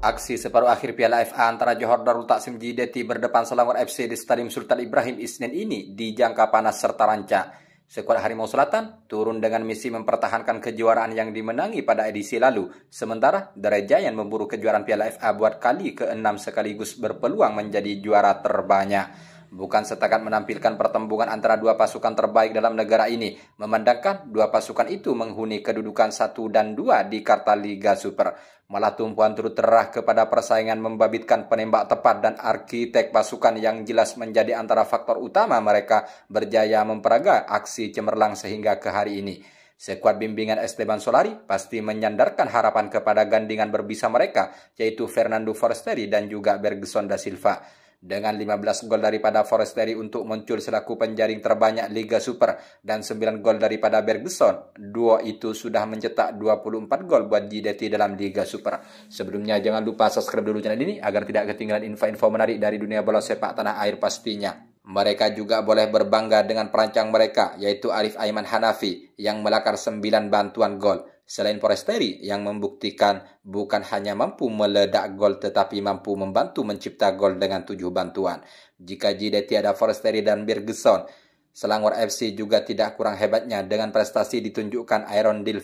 Aksi separuh akhir Piala FA antara Johor Darul Taksim JDT berdepan Selangor FC di Stadium Sultan Ibrahim Isnin ini dijangka panas serta rancak. Sekuat Harimau Selatan turun dengan misi mempertahankan kejuaraan yang dimenangi pada edisi lalu, sementara Dereja yang memburu kejuaraan Piala FA buat kali ke-6 sekaligus berpeluang menjadi juara terbanyak bukan setakat menampilkan pertembungan antara dua pasukan terbaik dalam negara ini, memandangkan dua pasukan itu menghuni kedudukan satu dan dua di Karta Liga Super. Malah tumpuan turut terah kepada persaingan membabitkan penembak tepat dan arsitek pasukan yang jelas menjadi antara faktor utama mereka berjaya memperaga aksi cemerlang sehingga ke hari ini. Sekuat bimbingan Esteban Solari pasti menyandarkan harapan kepada gandingan berbisa mereka, yaitu Fernando Forsteri dan juga Bergson da Silva dengan 15 gol daripada Forestieri untuk muncul selaku penjaring terbanyak Liga Super dan 9 gol daripada Bergson. Duo itu sudah mencetak 24 gol buat JDT dalam Liga Super. Sebelumnya jangan lupa subscribe dulu channel ini agar tidak ketinggalan info-info menarik dari dunia bola sepak tanah air pastinya. Mereka juga boleh berbangga dengan perancang mereka yaitu Arif Aiman Hanafi yang melakar 9 bantuan gol. Selain Forestieri yang membuktikan bukan hanya mampu meledak gol tetapi mampu membantu mencipta gol dengan tujuh bantuan. Jika Jide ada Forestieri dan Birgeson, Selangor FC juga tidak kurang hebatnya dengan prestasi ditunjukkan Iron Dil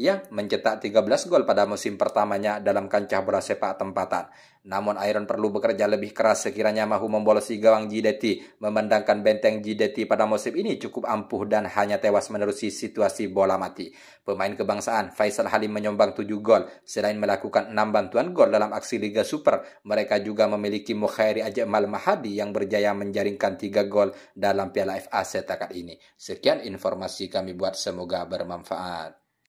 yang mencetak 13 gol pada musim pertamanya dalam kancah bola sepak tempatan. Namun Iron perlu bekerja lebih keras sekiranya mahu membolosi gawang Jideti. Memandangkan benteng Jideti pada musim ini cukup ampuh dan hanya tewas menerusi situasi bola mati. Pemain kebangsaan Faisal Halim menyumbang 7 gol. Selain melakukan 6 bantuan gol dalam aksi Liga Super, mereka juga memiliki Mukhairi Ajmal Mahadi yang berjaya menjaringkan 3 gol dalam Piala FA setakat ini. Sekian informasi kami buat semoga bermanfaat.